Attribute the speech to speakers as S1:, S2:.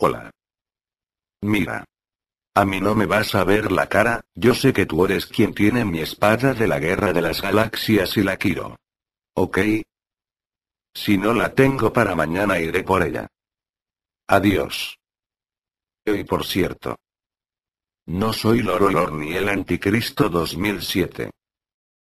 S1: Hola. Mira. A mí no me vas a ver la cara, yo sé que tú eres quien tiene mi espada de la guerra de las galaxias y la quiero. ¿Ok? Si no la tengo para mañana iré por ella. Adiós. Y por cierto. No soy Lor ni el Anticristo 2007.